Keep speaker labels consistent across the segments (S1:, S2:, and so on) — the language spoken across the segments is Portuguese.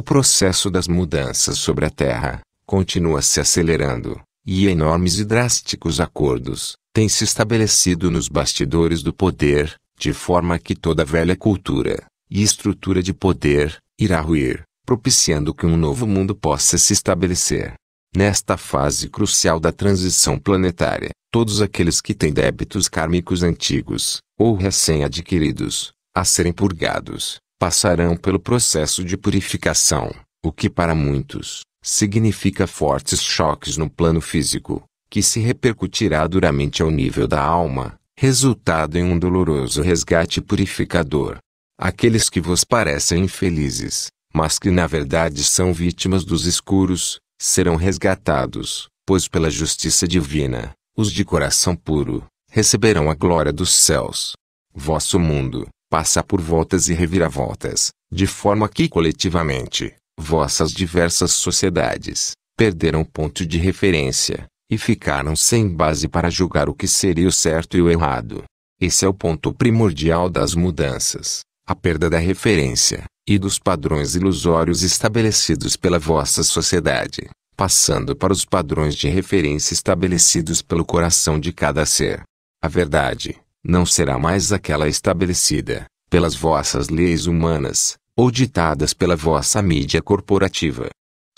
S1: O processo das mudanças sobre a Terra continua se acelerando, e enormes e drásticos acordos têm se estabelecido nos bastidores do poder, de forma que toda velha cultura e estrutura de poder irá ruir, propiciando que um novo mundo possa se estabelecer. Nesta fase crucial da transição planetária, todos aqueles que têm débitos kármicos antigos, ou recém-adquiridos, a serem purgados, passarão pelo processo de purificação, o que para muitos significa fortes choques no plano físico, que se repercutirá duramente ao nível da alma, resultado em um doloroso resgate purificador. Aqueles que vos parecem infelizes, mas que na verdade são vítimas dos escuros, serão resgatados, pois pela justiça divina, os de coração puro, receberão a glória dos céus. Vosso mundo, passa por voltas e reviravoltas, de forma que coletivamente, vossas diversas sociedades, perderam ponto de referência, e ficaram sem base para julgar o que seria o certo e o errado. Esse é o ponto primordial das mudanças, a perda da referência, e dos padrões ilusórios estabelecidos pela vossa sociedade, passando para os padrões de referência estabelecidos pelo coração de cada ser. A verdade, não será mais aquela estabelecida, pelas vossas leis humanas, ou ditadas pela vossa mídia corporativa.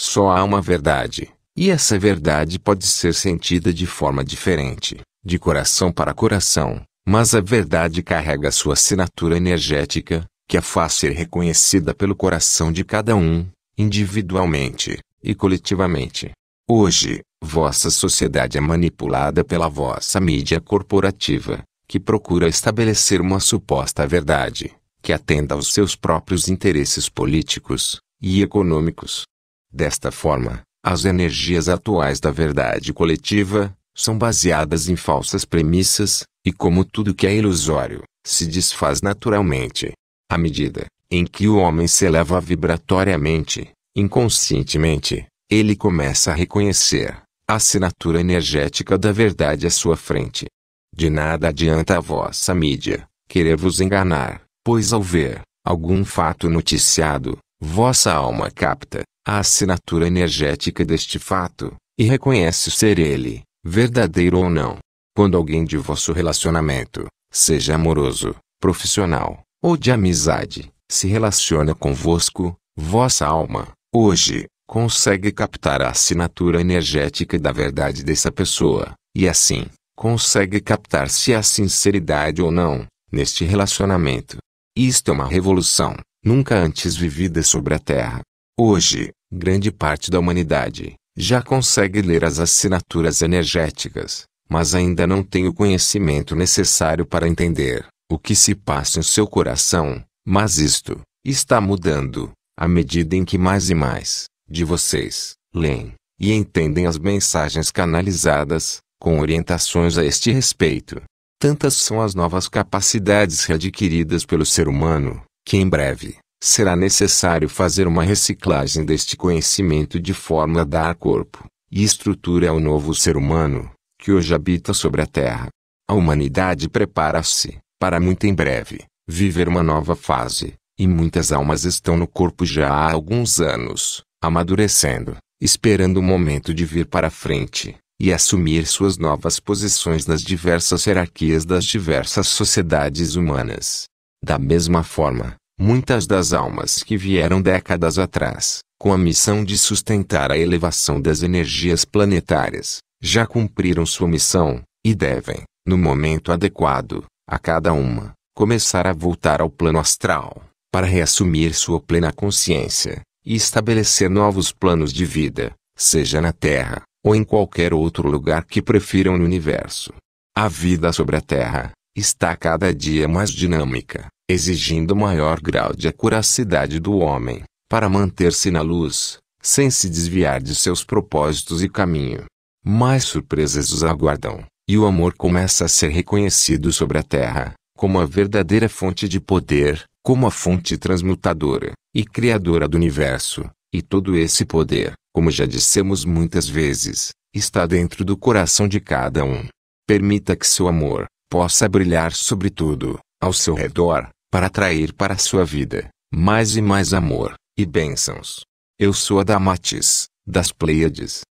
S1: Só há uma verdade, e essa verdade pode ser sentida de forma diferente, de coração para coração, mas a verdade carrega sua assinatura energética, que a faz ser reconhecida pelo coração de cada um, individualmente e coletivamente. Hoje, vossa sociedade é manipulada pela vossa mídia corporativa, que procura estabelecer uma suposta verdade, que atenda aos seus próprios interesses políticos e econômicos. Desta forma, as energias atuais da verdade coletiva são baseadas em falsas premissas, e como tudo que é ilusório, se desfaz naturalmente. À medida em que o homem se eleva vibratoriamente, inconscientemente, ele começa a reconhecer a assinatura energética da verdade à sua frente, de nada adianta a vossa mídia querer vos enganar, pois ao ver algum fato noticiado, vossa alma capta a assinatura energética deste fato e reconhece ser ele, verdadeiro ou não. Quando alguém de vosso relacionamento, seja amoroso, profissional ou de amizade, se relaciona convosco, vossa alma, hoje, consegue captar a assinatura energética da verdade dessa pessoa, e assim, consegue captar se há sinceridade ou não neste relacionamento. Isto é uma revolução, nunca antes vivida sobre a Terra. Hoje, grande parte da humanidade já consegue ler as assinaturas energéticas, mas ainda não tem o conhecimento necessário para entender o que se passa em seu coração. Mas isto está mudando à medida em que mais e mais de vocês leem e entendem as mensagens canalizadas com orientações a este respeito. Tantas são as novas capacidades readquiridas pelo ser humano, que em breve, será necessário fazer uma reciclagem deste conhecimento de forma a dar corpo e estrutura ao novo ser humano, que hoje habita sobre a Terra. A humanidade prepara-se, para muito em breve, viver uma nova fase, e muitas almas estão no corpo já há alguns anos, amadurecendo, esperando o momento de vir para frente e assumir suas novas posições nas diversas hierarquias das diversas sociedades humanas. Da mesma forma, muitas das almas que vieram décadas atrás, com a missão de sustentar a elevação das energias planetárias, já cumpriram sua missão, e devem, no momento adequado, a cada uma, começar a voltar ao plano astral, para reassumir sua plena consciência, e estabelecer novos planos de vida, seja na Terra, ou em qualquer outro lugar que prefiram no universo. A vida sobre a Terra está cada dia mais dinâmica, exigindo maior grau de acuracidade do homem para manter-se na luz, sem se desviar de seus propósitos e caminho. Mais surpresas os aguardam, e o amor começa a ser reconhecido sobre a Terra como a verdadeira fonte de poder, como a fonte transmutadora e criadora do universo, e todo esse poder como já dissemos muitas vezes, está dentro do coração de cada um. Permita que seu amor possa brilhar sobre tudo, ao seu redor, para atrair para a sua vida mais e mais amor e bênçãos. Eu sou a Damatis, das Pleiades.